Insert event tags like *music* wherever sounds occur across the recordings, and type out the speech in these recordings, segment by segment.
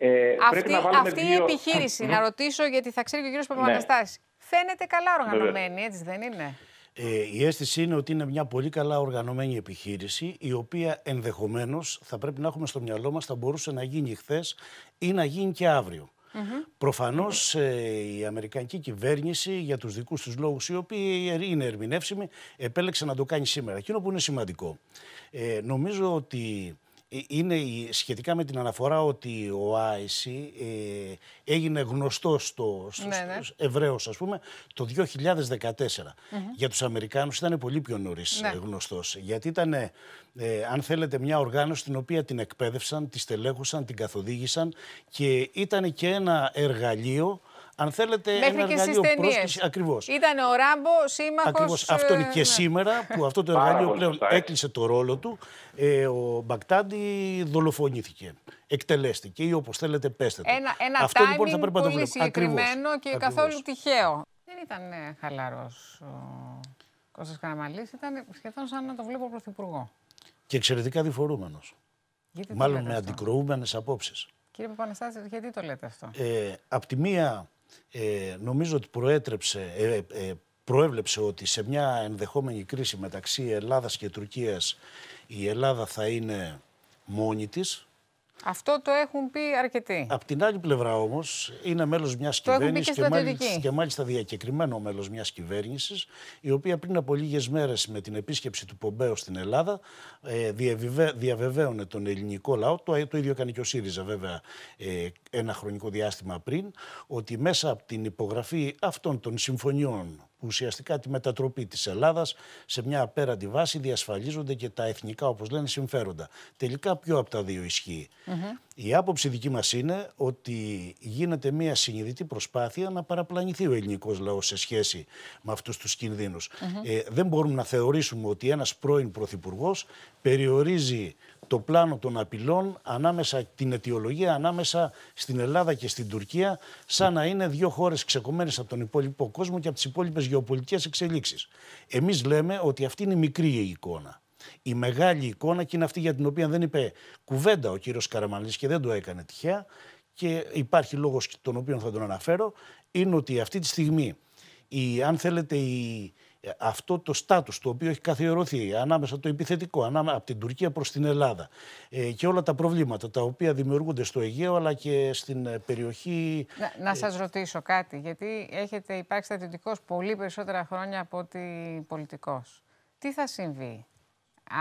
Ε, αυτή να αυτή δύο... η επιχείρηση, να ρωτήσω γιατί θα ξέρει και ο κύριος Παπαναστάση. Ναι. Φαίνεται καλά οργανωμένη, έτσι δεν είναι. Ε, η αίσθηση είναι ότι είναι μια πολύ καλά οργανωμένη επιχείρηση, η οποία ενδεχομένως θα πρέπει να έχουμε στο μυαλό μας θα μπορούσε να γίνει χθες ή να γίνει και αύριο. Mm-hmm. Προφανώς ε, η Αμερικανική κυβέρνηση για τους δικούς τους λόγους, οι οποίοι ε, είναι ερμηνεύσιμοι, επέλεξε να το κάνει σήμερα. Εκείνο που είναι σημαντικό. Ε, νομίζω ότι ε, είναι σχετικά με την αναφορά ότι ο Άισι ε, έγινε γνωστός στο, στο, ναι, ναι. ας πούμε, το 2014. Για τους Αμερικάνους ήταν πολύ πιο νωρίς ναι. Ε, γνωστός, γιατί ήταν, αν θέλετε, μια οργάνωση την οποία την εκπαίδευσαν, τη στελέχωσαν, την καθοδήγησαν και ήταν και ένα εργαλείο αν θέλετε, Μέχρι ένα εργαλείο πρόσκλησης. Ακριβώς. Ήταν ο Ράμπο, σύμμαχος. Ακριβώς. Αυτό είναι ε, και ναι. σήμερα που αυτό το εργαλείο πλέον έκλεισε το ρόλο του. Ε, ο Μπακτάντι δολοφονήθηκε. Εκτελέστηκε ή όπως θέλετε, πέστε το. Ένα, ένα αυτό λοιπόν θα το συγκεκριμένο και καθόλου τυχαίο. Δεν ήταν ε, χαλαρός χαλαρό ο Κώστας Καραμαλής. Ήταν σχεδόν σαν να το βλέπω πρωθυπουργό. Και εξαιρετικά διφορούμενος. Μάλλον με αντικροούμενες απόψεις. Κύριε Παπαναστάση, γιατί το λέτε αυτό. Ε, απ' τη μία ε, νομίζω ότι προέτρεψε, ε, ε, προέβλεψε ότι σε μια ενδεχόμενη κρίση μεταξύ Ελλάδας και Τουρκίας η Ελλάδα θα είναι μόνη της αυτό το έχουν πει αρκετοί. Απ' την άλλη πλευρά όμως, είναι μέλος μιας κυβέρνησης και, μάλιστα διακεκριμένο μέλος μιας κυβέρνησης, η οποία πριν από λίγες μέρες με την επίσκεψη του Πομπέου στην Ελλάδα ε, διαβεβαίωνε τον ελληνικό λαό. Το, το ίδιο έκανε και ο ΣΥΡΙΖΑ, βέβαια, ε, ένα χρονικό διάστημα πριν, ότι μέσα από την υπογραφή αυτών των συμφωνιών ουσιαστικά τη μετατροπή της Ελλάδας σε μια απέραντη βάση διασφαλίζονται και τα εθνικά, όπως λένε, συμφέροντα. Τελικά ποιο από τα δύο η άποψη δική μας είναι ότι γίνεται μια συνειδητή προσπάθεια να παραπλανηθεί ο ελληνικός λαός σε σχέση με αυτούς τους κινδυνους ε, δεν μπορούμε να θεωρήσουμε ότι ένας πρώην Πρωθυπουργός περιορίζει το πλάνο των απειλών, ανάμεσα, την αιτιολογία ανάμεσα στην Ελλάδα και στην Τουρκία, σαν να είναι δύο χώρες ξεκομμένες από τον υπόλοιπο κόσμο και από τις υπόλοιπες γεωπολιτικές εξελίξεις. Εμείς λέμε ότι αυτή είναι η μικρή εικόνα. Η μεγάλη εικόνα και είναι αυτή για την οποία δεν είπε κουβέντα ο κύριος Καραμαλής και δεν το έκανε τυχαία και υπάρχει λόγος τον οποίο θα τον αναφέρω, είναι ότι αυτή τη στιγμή, η, αν θέλετε, η, αυτό το στάτους το οποίο έχει καθιερωθεί ανάμεσα το επιθετικό, ανάμεσα από την Τουρκία προς την Ελλάδα ε, και όλα τα προβλήματα τα οποία δημιουργούνται στο Αιγαίο αλλά και στην ε, περιοχή... Να, να ε, σας ρωτήσω κάτι, γιατί έχετε υπάρξει στρατιωτικός πολύ περισσότερα χρόνια από ότι πολιτικός. Τι θα συμβεί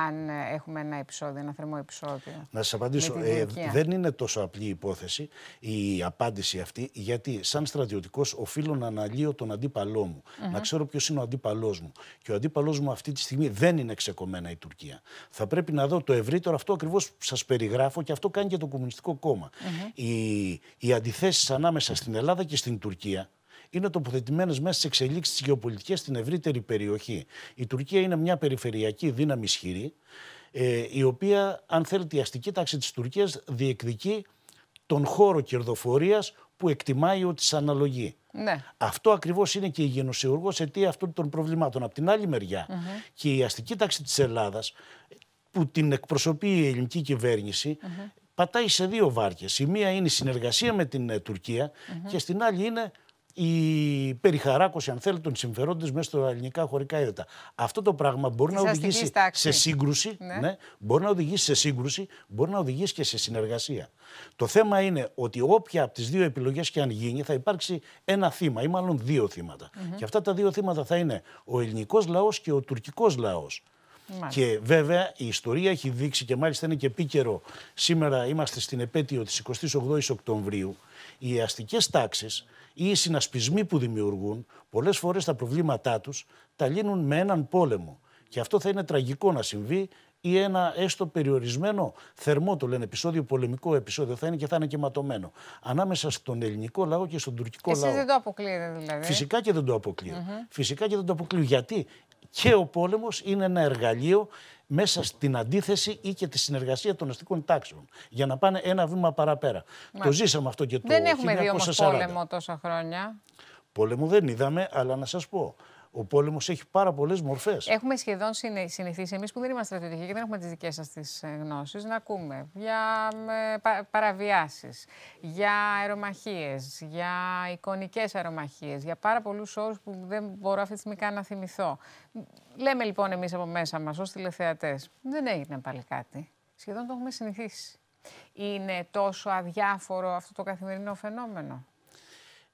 αν ε, έχουμε ένα επεισόδιο, ένα θερμό επεισόδιο. Να σας απαντήσω. Ε, δεν είναι τόσο απλή η υπόθεση η απάντηση αυτή, γιατί σαν στρατιωτικός οφείλω να αναλύω τον αντίπαλό μου. Mm -hmm. Να ξέρω ποιος είναι ο αντίπαλός μου. Και ο αντίπαλός μου αυτή τη στιγμή δεν είναι ξεκομμένα η Τουρκία. Θα πρέπει να δω το ευρύτερο, αυτό ακριβώς σας περιγράφω και αυτό κάνει και το Κομμουνιστικό Κόμμα. Mm -hmm. Οι, οι αντιθέσεις ανάμεσα στην Ελλάδα και στην Τουρκία είναι τοποθετημένες μέσα στι εξελίξει τη γεωπολιτική στην ευρύτερη περιοχή. Η Τουρκία είναι μια περιφερειακή δύναμη ισχυρή, ε, η οποία, αν θέλετε, η αστική τάξη της Τουρκίας διεκδικεί τον χώρο κερδοφορίας που εκτιμάει ότι σα αναλογεί. Ναι. Αυτό ακριβώς είναι και η γενοσιουργός αιτία αυτών των προβλημάτων. Απ' την άλλη και η αστική τάξη της Ελλάδας, που την εκπροσωπεί η ελληνική πατάει σε δύο βάρκες. Η μία είναι η συνεργασία με την ε, τουρκια και στην άλλη είναι η περιχαράκωση, αν θέλετε, των συμφερόντων μέσα στα ελληνικά χωρικά έδετα. Αυτό το πράγμα μπορεί να οδηγήσει σε σύγκρουση. Ναι. ναι. μπορεί να οδηγήσει σε σύγκρουση, μπορεί να οδηγήσει και σε συνεργασία. Το θέμα είναι ότι όποια από τις δύο επιλογές και αν γίνει, θα υπάρξει ένα θύμα ή μάλλον δύο Και αυτά τα δύο θύματα θα είναι ο ελληνικός λαός και ο τουρκικός λαός. Και βέβαια η ιστορία έχει δείξει και μάλιστα είναι και επίκαιρο. Σήμερα είμαστε στην επέτειο της 28 η Οκτωβρίου. Οι αστικές τάξεις ή οι συνασπισμοί που δημιουργούν πολλές φορές τα προβλήματά τους τα λύνουν με έναν πόλεμο. Και αυτό θα είναι τραγικό να συμβεί ή ένα έστω περιορισμένο θερμό, το λένε επεισόδιο, πολεμικό επεισόδιο. Θα είναι και θα είναι και ματωμένο. Ανάμεσα στον ελληνικό λαό και στον τουρκικό Εσείς λαό. δεν το αποκλείετε δηλαδή. Φυσικά και δεν το αποκλείω. Φυσικά και δεν το αποκλείω. Γιατί, και ο πόλεμος είναι ένα εργαλείο μέσα στην αντίθεση ή και τη συνεργασία των αστικών τάξεων. Για να πάνε ένα βήμα παραπέρα. Το ζήσαμε αυτό και το 1940. Δεν έχουμε δει όμως πόλεμο τόσα χρόνια. Πόλεμο δεν είδαμε, αλλά να σας πω. Ο πόλεμος έχει πάρα πολλές μορφές. Έχουμε σχεδόν συνηθίσει εμείς που δεν είμαστε στρατιωτικοί και δεν έχουμε τις δικές σας τις ε, γνώσεις να ακούμε για ε, παραβιάσεις, για αερομαχίες, για εικονικές αερομαχίες, για πάρα πολλούς όρους που δεν μπορώ αυτή τη στιγμή καν να θυμηθώ. Λέμε λοιπόν εμείς από μέσα μας ως τηλεθεατές, δεν έγινε πάλι κάτι. Σχεδόν το έχουμε συνηθίσει. Είναι τόσο αδιάφορο αυτό το καθημερινό φαινόμενο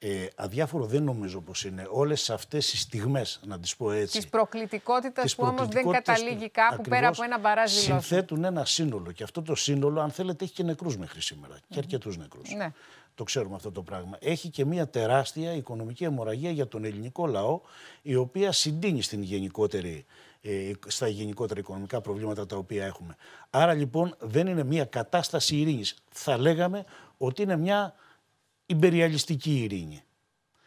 ε, αδιάφορο δεν νομίζω πως είναι όλες αυτές οι στιγμές, να τις πω έτσι. Της προκλητικότητας που όμως δεν καταλήγει κάπου πέρα από ένα παράζιλο. Συνθέτουν ένα σύνολο και αυτό το σύνολο αν θέλετε έχει και νεκρούς μέχρι σήμερα mm-hmm. και αρκετούς νεκρούς. Ναι. Το ξέρουμε αυτό το πράγμα. Έχει και μια τεράστια οικονομική αιμορραγία για τον ελληνικό λαό η οποία συντείνει στην γενικότερη ε, στα γενικότερα οικονομικά προβλήματα τα οποία έχουμε. Άρα λοιπόν δεν είναι μια κατάσταση ειρήνης. Θα λέγαμε ότι είναι μια υπεριαλιστική ειρήνη.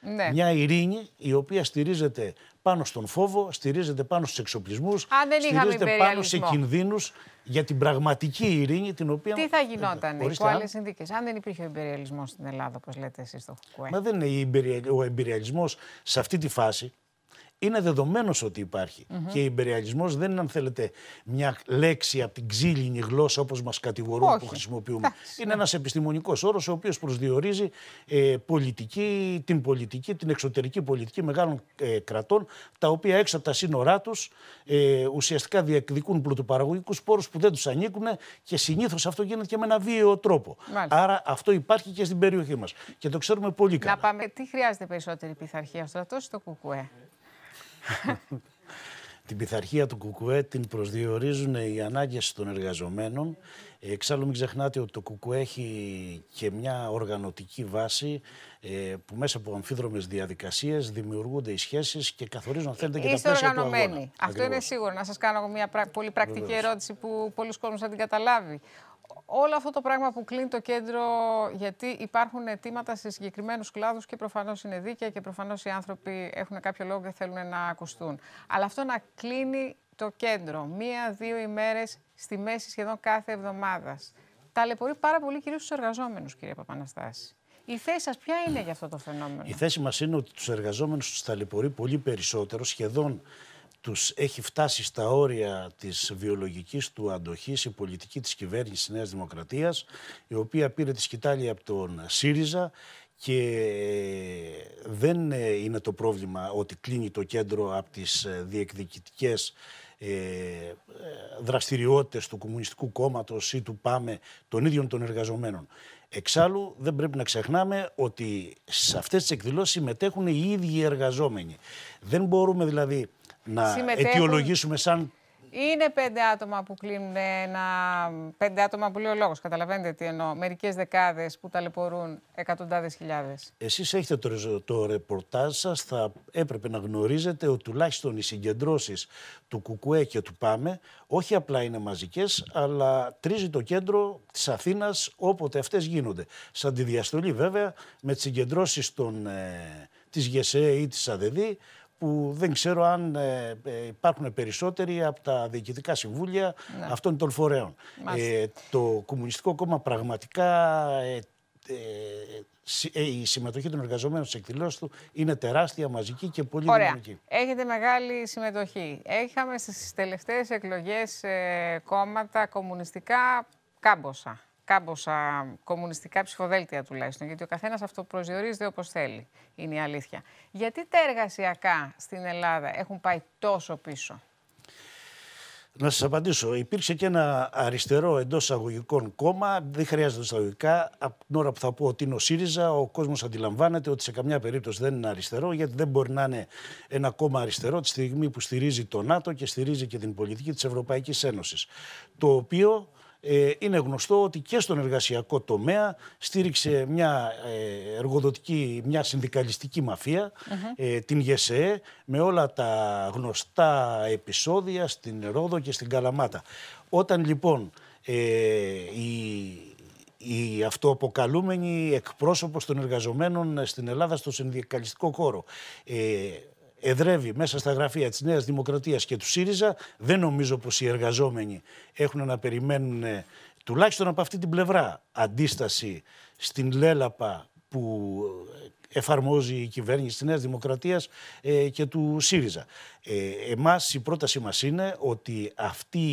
Ναι. Μια ειρήνη η οποία στηρίζεται πάνω στον φόβο, στηρίζεται πάνω στους εξοπλισμούς, στηρίζεται πάνω σε κινδύνους για την πραγματική ειρήνη την οποία... Τι θα γινόταν υπό άλλες αν... αν δεν υπήρχε ο εμπεριαλισμός στην Ελλάδα, όπως λέτε εσείς στο Χουκουέ. Μα δεν είναι ο εμπεριαλισμός σε αυτή τη φάση, είναι δεδομένος ότι υπάρχει. Mm-hmm. Και υπεριαλισμός δεν είναι, αν θέλετε, μια λέξη από την ξύλινη γλώσσα όπως μας κατηγορούν που χρησιμοποιούμε. είναι ναι. ένας επιστημονικός όρος ο οποίος προσδιορίζει ε, πολιτική, την πολιτική, την εξωτερική πολιτική μεγάλων ε, κρατών, τα οποία έξω από τα σύνορά τους ε, ουσιαστικά διεκδικούν πλουτοπαραγωγικούς πόρου που δεν τους ανήκουν και συνήθως αυτό γίνεται και με ένα βίαιο τρόπο. Μάλιστα. Άρα αυτό υπάρχει και στην περιοχή μας. Και το ξέρουμε πολύ καλά. Να πάμε. Τι χρειάζεται περισσότερη πειθαρχία στρατό, στο κουκουέ. *laughs* την πειθαρχία του κουκουέ την προσδιορίζουν οι ανάγκες των εργαζομένων. Εξάλλου μην ξεχνάτε ότι το κουκουέ έχει και μια οργανωτική βάση ε, που μέσα από αμφίδρομες διαδικασίες δημιουργούνται οι σχέσεις και καθορίζουν αν θέλετε και Είστε τα πλαίσια του αγώνα. Αυτό είναι σίγουρο. Να σας κάνω μια πολύ πρακτική ερώτηση που πολλοί κόσμοι θα την καταλάβει όλο αυτό το πράγμα που κλείνει το κέντρο, γιατί υπάρχουν αιτήματα σε συγκεκριμένους κλάδους και προφανώς είναι δίκαια και προφανώς οι άνθρωποι έχουν κάποιο λόγο και θέλουν να ακουστούν. Αλλά αυτό να κλείνει το κέντρο μία-δύο ημέρες στη μέση σχεδόν κάθε εβδομάδας. Ταλαιπωρεί πάρα πολύ κυρίως τους εργαζόμενους, κύριε Παπαναστάση. Η θέση σας ποια είναι για αυτό το φαινόμενο. Η θέση μας είναι ότι τους εργαζόμενους τους ταλαιπωρεί πολύ περισσότερο, σχεδόν τους έχει φτάσει στα όρια της βιολογικής του αντοχής η πολιτική της κυβέρνησης Νέας Δημοκρατίας, η οποία πήρε τη σκητάλη από τον ΣΥΡΙΖΑ και ε, δεν ε, είναι το πρόβλημα ότι κλείνει το κέντρο από τις ε, διεκδικητικές δραστηριότητες του Κομμουνιστικού Κόμματος ή του ΠΑΜΕ των ίδιων των εργαζομένων. Εξάλλου δεν πρέπει να ξεχνάμε ότι σε αυτές τις εκδηλώσεις συμμετέχουν οι ίδιοι εργαζόμενοι. Δεν μπορούμε δηλαδή να αιτιολογήσουμε σαν είναι πέντε άτομα που κλείνουν ένα. Πέντε άτομα που λέει ο λόγος. Καταλαβαίνετε τι εννοώ. Μερικές δεκάδες που ταλαιπωρούν εκατοντάδες χιλιάδες. Εσείς έχετε το, το ρεπορτάζ σας. Θα έπρεπε να γνωρίζετε ότι τουλάχιστον οι συγκεντρώσεις του Κουκουέ και του Πάμε όχι απλά είναι μαζικές, αλλά τρίζει το κέντρο της Αθήνας όποτε αυτές γίνονται. Σαν τη διαστολή βέβαια με τις συγκεντρώσεις ε, ΓΕΣΕ ή της ΑΔΕΔΗ, που δεν ξέρω αν ε, ε, υπάρχουν περισσότεροι από τα διοικητικά συμβούλια ναι. αυτών των φορέων. Ε, το Κομμουνιστικό Κόμμα πραγματικά η συμμετοχή των εργαζομένων στις εκδηλώσεις του είναι τεράστια, μαζική και πολύ Ωραία. δυναμική. Έχετε μεγάλη συμμετοχή. Έχαμε στις τελευταίες εκλογές κόμματα κομμουνιστικά κάμποσα κάμποσα κομμουνιστικά ψηφοδέλτια τουλάχιστον, γιατί ο καθένας αυτό προσδιορίζεται όπως θέλει, είναι η αλήθεια. Γιατί τα εργασιακά στην Ελλάδα έχουν πάει τόσο πίσω. Να σας απαντήσω. Υπήρξε και ένα αριστερό εντός αγωγικών κόμμα, δεν χρειάζεται εισαγωγικά. Από την ώρα που θα πω ότι είναι ο ΣΥΡΙΖΑ, ο κόσμος αντιλαμβάνεται ότι σε καμιά περίπτωση δεν είναι αριστερό, γιατί δεν μπορεί να είναι ένα κόμμα αριστερό τη στιγμή που στηρίζει το ΝΑΤΟ και στηρίζει και την πολιτική της Ευρωπαϊκής Ένωσης. Το οποίο ε, είναι γνωστό ότι και στον εργασιακό τομέα στήριξε μια ε, εργοδοτική, μια συνδικαλιστική ε, την ΓΕΣΕΕ, με όλα τα γνωστά επεισόδια στην Ρόδο και στην Καλαμάτα. Όταν λοιπόν η η αυτοαποκαλούμενη εκπρόσωπος των εργαζομένων στην Ελλάδα στο συνδικαλιστικό χώρο εδρεύει μέσα στα γραφεία της Νέας Δημοκρατίας και του ΣΥΡΙΖΑ, δεν νομίζω πως οι εργαζόμενοι έχουν να περιμένουν ε, τουλάχιστον από αυτή την πλευρά αντίσταση στην Λέλαπα που ε, εφαρμόζει η κυβέρνηση της Νέας Δημοκρατίας ε, και του ΣΥΡΙΖΑ. Ε, εμάς η πρότασή μας είναι ότι αυτή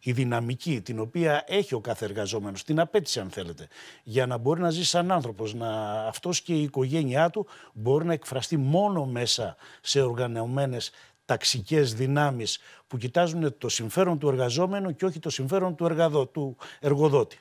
η δυναμική την οποία έχει ο κάθε εργαζόμενος, την απέτηση αν θέλετε, για να μπορεί να ζει σαν άνθρωπος, να αυτός και η οικογένειά του μπορεί να εκφραστεί μόνο μέσα σε οργανωμένες ταξικές δυνάμεις που κοιτάζουν το συμφέρον του εργαζόμενου και όχι το συμφέρον του, εργοδότη.